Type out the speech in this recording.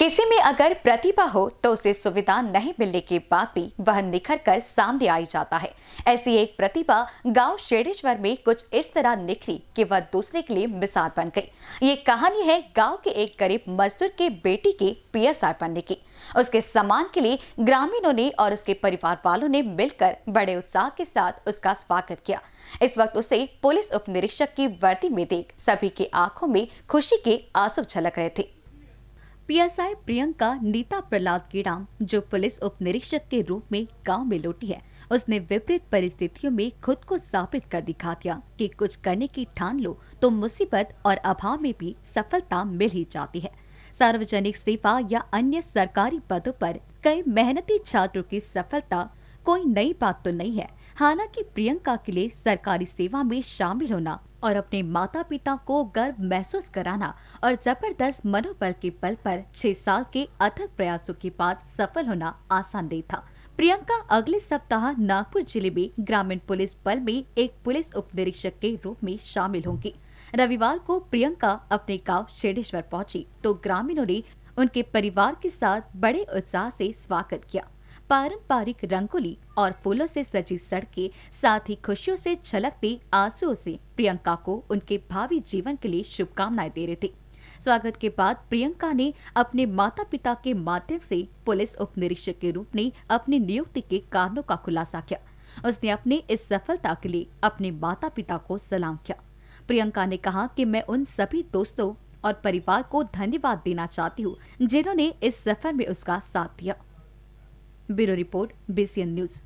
किसी में अगर प्रतिभा हो तो उसे सुविधा नहीं मिलने के बाद भी वह निखर कर सामने आई जाता है ऐसी एक प्रतिभा गांव शेडेश्वर में कुछ इस तरह निखरी कि वह दूसरे के लिए मिसाल बन गई ये कहानी है गांव के एक गरीब मजदूर के बेटी के पीएसआई बनने की उसके सम्मान के लिए ग्रामीणों ने और उसके परिवार वालों ने मिलकर बड़े उत्साह के साथ उसका स्वागत किया इस वक्त उसे पुलिस उप की वर्दी में देख सभी की आंखों में खुशी के आंसू झलक रहे थे पीएसआई प्रियंका नीता प्रहलाद गेराम जो पुलिस उप निरीक्षक के रूप में गांव में लौटी है उसने विपरीत परिस्थितियों में खुद को साबित कर दिखा दिया कि कुछ करने की ठान लो तो मुसीबत और अभाव में भी सफलता मिल ही जाती है सार्वजनिक सेवा या अन्य सरकारी पदों पर कई मेहनती छात्रों की सफलता कोई नई बात तो नहीं है हालांकि प्रियंका के लिए सरकारी सेवा में शामिल होना और अपने माता पिता को गर्व महसूस कराना और जबरदस्त मनोबल के बल पर छह साल के अथक प्रयासों के बाद सफल होना आसान नहीं था प्रियंका अगले सप्ताह नागपुर जिले में ग्रामीण पुलिस बल में एक पुलिस उप निरीक्षक के रूप में शामिल होंगी रविवार को प्रियंका अपने गांव शेडेश्वर पहुंची तो ग्रामीणों ने उनके परिवार के साथ बड़े उत्साह से स्वागत किया पारंपरिक रंगोली और फूलों से सजी सड़कें साथ ही खुशियों से छलकते आंसुओं से प्रियंका को उनके भावी जीवन के लिए शुभकामनाएं दे रहे थे स्वागत के बाद प्रियंका ने अपने माता पिता के माध्यम से पुलिस उप निरीक्षक के रूप में अपनी नियुक्ति के कारणों का खुलासा किया उसने अपने इस सफलता के लिए अपने माता पिता को सलाम किया प्रियंका ने कहा कि मैं उन सभी दोस्तों और परिवार को धन्यवाद देना चाहती हूँ जिन्होंने इस सफर में उसका साथ दिया ब्यूरो रिपोर्ट बीसीएन न्यूज़